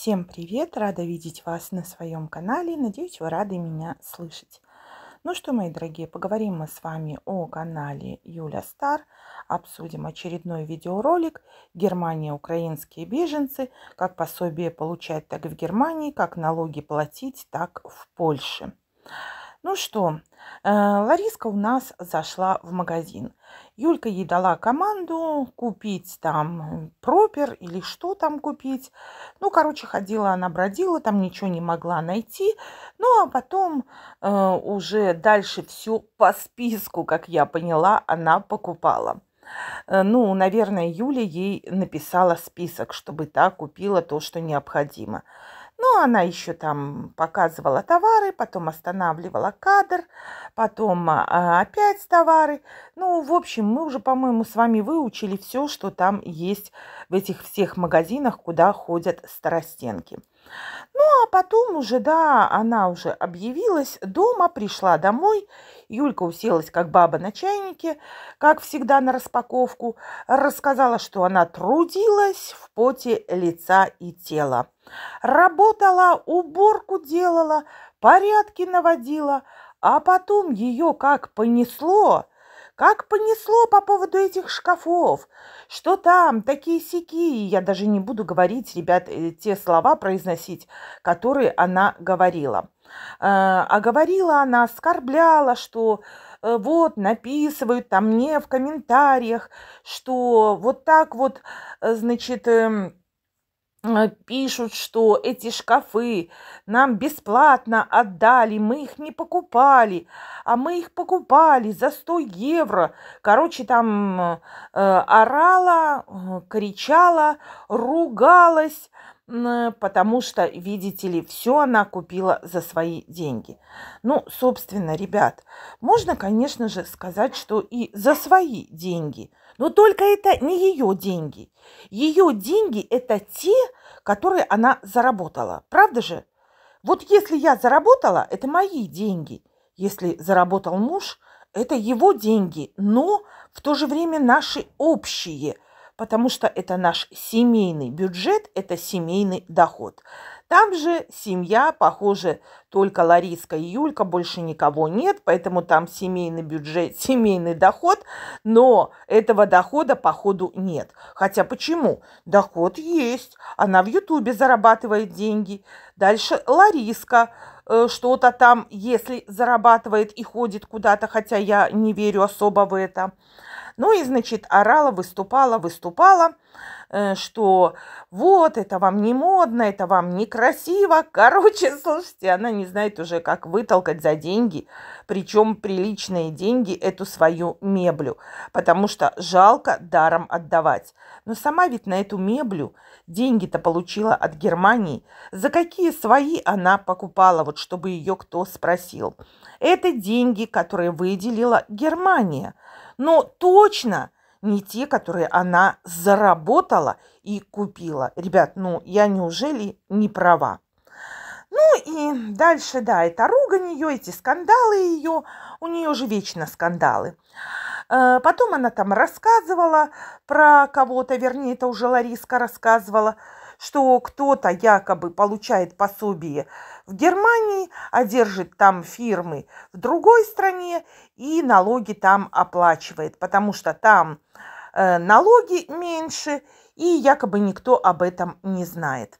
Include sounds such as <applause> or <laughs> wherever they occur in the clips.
Всем привет! Рада видеть вас на своем канале. Надеюсь, вы рады меня слышать. Ну что, мои дорогие, поговорим мы с вами о канале Юля Стар. Обсудим очередной видеоролик «Германия. Украинские беженцы. Как пособие получать так в Германии, как налоги платить так в Польше». Ну что, Э, Лариска у нас зашла в магазин. Юлька ей дала команду купить там э, пропер или что там купить. Ну, короче, ходила она, бродила, там ничего не могла найти. Ну, а потом э, уже дальше все по списку, как я поняла, она покупала. Э, ну, наверное, Юля ей написала список, чтобы та купила то, что необходимо. Ну, она еще там показывала товары, потом останавливала кадр, потом а, опять товары. Ну, в общем, мы уже, по-моему, с вами выучили все, что там есть в этих всех магазинах, куда ходят старостенки. Ну, потом уже, да, она уже объявилась дома, пришла домой. Юлька уселась, как баба на чайнике, как всегда, на распаковку. Рассказала, что она трудилась в поте лица и тела. Работала, уборку делала, порядки наводила, а потом ее как понесло – как понесло по поводу этих шкафов? Что там? Такие сики. Я даже не буду говорить, ребят, э, те слова произносить, которые она говорила. Э, а говорила она, оскорбляла, что э, вот написывают там мне в комментариях, что вот так вот, значит, эм, Э, пишут, что эти шкафы нам бесплатно отдали, мы их не покупали, а мы их покупали за 100 евро. Короче, там э, орала, э, кричала, ругалась, потому что, видите ли, все она купила за свои деньги. Ну, собственно, ребят, можно, конечно же, сказать, что и за свои деньги, но только это не ее деньги. Ее деньги – это те, которые она заработала. Правда же? Вот если я заработала, это мои деньги. Если заработал муж, это его деньги, но в то же время наши общие – потому что это наш семейный бюджет, это семейный доход. Там же семья, похоже, только Лариска и Юлька, больше никого нет, поэтому там семейный бюджет, <laughs> семейный доход, но этого дохода, походу, нет. Хотя почему? Доход есть, она в Ютубе зарабатывает деньги. Дальше Лариска э, что-то там, если зарабатывает и ходит куда-то, хотя я не верю особо в это. Ну и, значит, орала, выступала, выступала, э, что вот, это вам не модно, это вам некрасиво. <laughs> Короче, слушайте, она не знает уже, как вытолкать за деньги, причем приличные деньги, эту свою меблю, потому что жалко даром отдавать. Но сама ведь на эту меблю деньги-то получила от Германии. За какие свои она покупала, вот чтобы ее кто спросил. Это деньги, которые выделила Германия – но точно не те, которые она заработала и купила. Ребят, ну я неужели не права? Ну и дальше, да, это ругань ее, эти скандалы ее, у нее же вечно скандалы. Э, потом она там рассказывала про кого-то, вернее, это уже Лариска рассказывала, что кто-то якобы получает пособие в Германии, а держит там фирмы в другой стране и налоги там оплачивает, потому что там э, налоги меньше и якобы никто об этом не знает.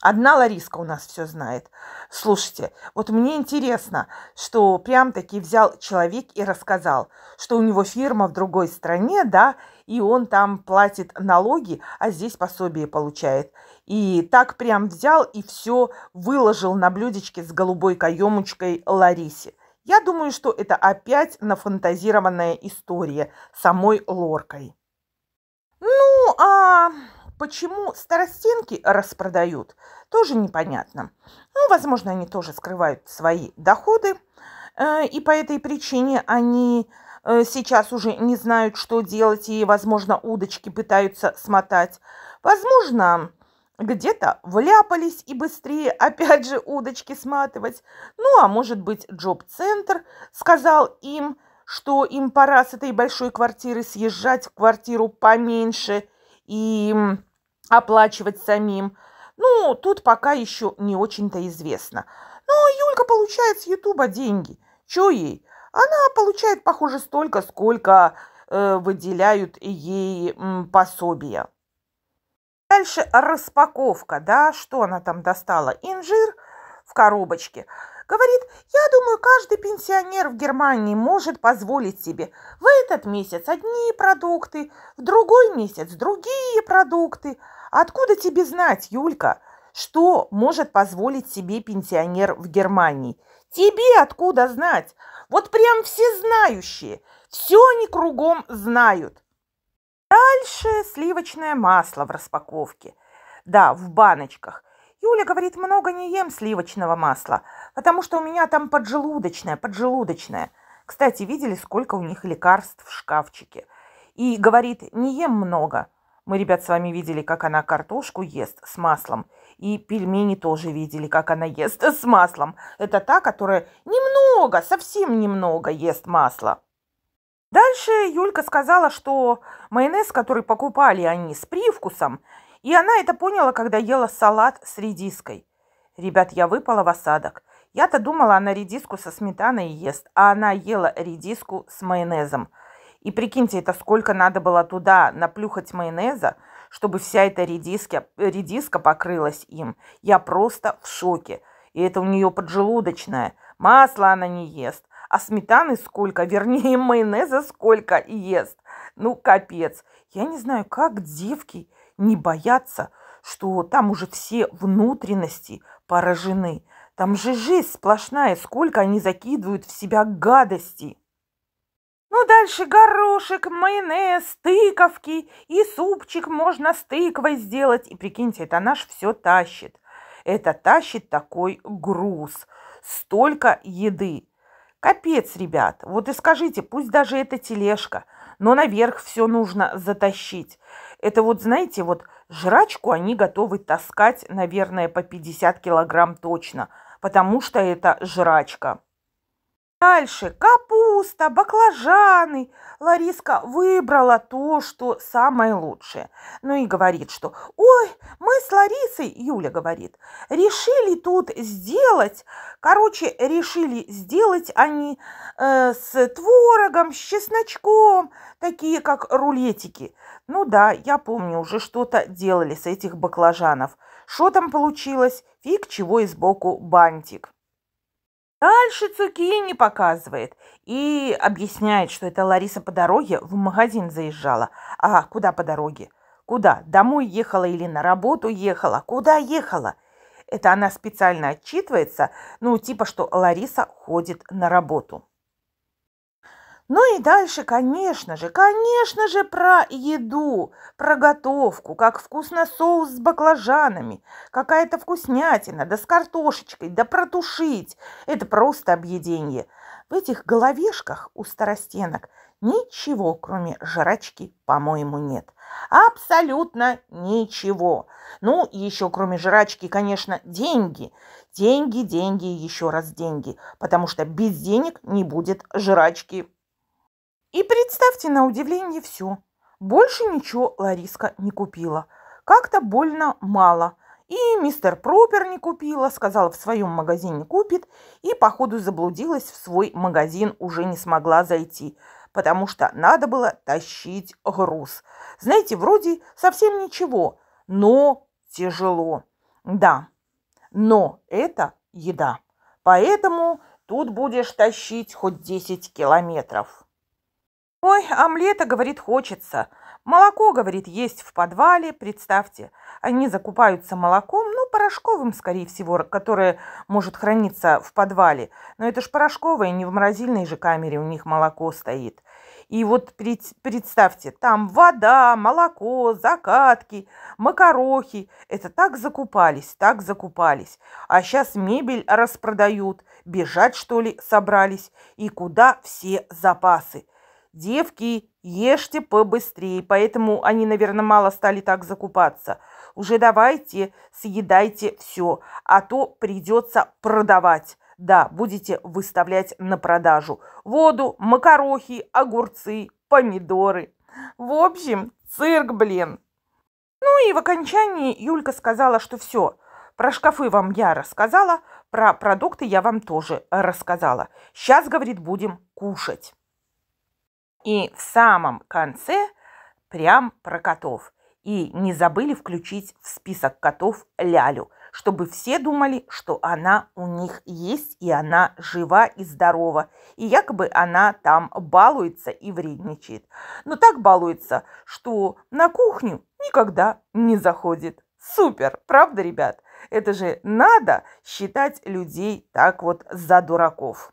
Одна Лариска у нас все знает. Слушайте, вот мне интересно, что прям-таки взял человек и рассказал, что у него фирма в другой стране, да, и он там платит налоги, а здесь пособие получает. И так прям взял и все выложил на блюдечке с голубой каемочкой Ларисе. Я думаю, что это опять нафантазированная история самой Лоркой. Ну, а Почему старостенки распродают, тоже непонятно. Ну, возможно, они тоже скрывают свои доходы, э, и по этой причине они э, сейчас уже не знают, что делать, и, возможно, удочки пытаются смотать. Возможно, где-то вляпались и быстрее <laughs> опять же удочки сматывать. Ну, а может быть, джоб-центр сказал им, что им пора с этой большой квартиры съезжать в квартиру поменьше – и оплачивать самим. Ну, тут пока еще не очень-то известно. Но Юлька получает с Ютуба деньги. Че ей? Она получает, похоже, столько, сколько э, выделяют ей м, пособия. Дальше распаковка, да, что она там достала? Инжир в коробочке. Говорит, я думаю, каждый пенсионер в Германии может позволить себе в этот месяц одни продукты, в другой месяц другие продукты. Откуда тебе знать, Юлька, что может позволить себе пенсионер в Германии? Тебе откуда знать? Вот прям все знающие, все они кругом знают. Дальше сливочное масло в распаковке. Да, в баночках. Юля говорит, много не ем сливочного масла, потому что у меня там поджелудочное, поджелудочное. Кстати, видели, сколько у них лекарств в шкафчике. И говорит, не ем много. Мы, ребят, с вами видели, как она картошку ест с маслом. И пельмени тоже видели, как она ест с маслом. Это та, которая немного, совсем немного ест масло. Дальше Юлька сказала, что майонез, который покупали они с привкусом, и она это поняла, когда ела салат с редиской. Ребят, я выпала в осадок. Я-то думала, она редиску со сметаной ест, а она ела редиску с майонезом. И прикиньте, это сколько надо было туда наплюхать майонеза, чтобы вся эта редиска, редиска покрылась им. Я просто в шоке. И это у нее поджелудочное. Масла она не ест. А сметаны сколько, вернее <laughs> майонеза сколько ест. Ну, капец. Я не знаю, как девки не бояться, что там уже все внутренности поражены. Там же жизнь сплошная, сколько они закидывают в себя гадостей. Ну, дальше горошек, майонез, тыковки и супчик можно с тыквой сделать. И прикиньте, это наш все тащит. Это тащит такой груз. Столько еды. Капец, ребят. Вот и скажите, пусть даже это тележка, но наверх все нужно затащить. Это вот, знаете, вот жрачку они готовы таскать, наверное, по 50 килограмм точно, потому что это жрачка. Дальше капуста, баклажаны. Лариска выбрала то, что самое лучшее. Ну и говорит, что «Ой, мы с Ларисой», Юля говорит, «решили тут сделать». Короче, решили сделать они э, с творогом, с чесночком, такие как рулетики. Ну да, я помню, уже что-то делали с этих баклажанов. Что там получилось? Фиг чего и сбоку бантик. Дальше Цукини показывает и объясняет, что это Лариса по дороге в магазин заезжала. А куда по дороге? Куда? Домой ехала или на работу ехала? Куда ехала? Это она специально отчитывается, ну типа, что Лариса ходит на работу. Ну и дальше, конечно же, конечно же, про еду, про готовку, как вкусно соус с баклажанами, какая-то вкуснятина, да с картошечкой, да протушить. Это просто объедение. В этих головешках у старостенок ничего, кроме жрачки, по-моему, нет. Абсолютно ничего. Ну, еще кроме жрачки, конечно, деньги. Деньги, деньги еще раз деньги. Потому что без денег не будет жрачки и представьте на удивление все. Больше ничего Лариска не купила. Как-то больно мало. И мистер Пропер не купила, сказала в своем магазине купит, и походу заблудилась в свой магазин, уже не смогла зайти, потому что надо было тащить груз. Знаете, вроде совсем ничего, но тяжело. Да, но это еда. Поэтому тут будешь тащить хоть 10 километров. Ой, омлета, говорит, хочется. Молоко, говорит, есть в подвале. Представьте, они закупаются молоком, ну, порошковым, скорее всего, которое может храниться в подвале. Но это ж порошковое, не в морозильной же камере у них молоко стоит. И вот представьте, там вода, молоко, закатки, макарохи. Это так закупались, так закупались. А сейчас мебель распродают. Бежать, что ли, собрались? И куда все запасы? девки, ешьте побыстрее. Поэтому они, наверное, мало стали так закупаться. Уже давайте, съедайте все, а то придется продавать. Да, будете выставлять на продажу воду, макарохи, огурцы, помидоры. В общем, цирк, блин. Ну и в окончании Юлька сказала, что все, про шкафы вам я рассказала, про продукты я вам тоже рассказала. Сейчас, говорит, будем кушать. И в самом конце прям про котов. И не забыли включить в список котов Лялю, чтобы все думали, что она у них есть, и она жива и здорова. И якобы она там балуется и вредничает. Но так балуется, что на кухню никогда не заходит. Супер, правда, ребят? Это же надо считать людей так вот за дураков.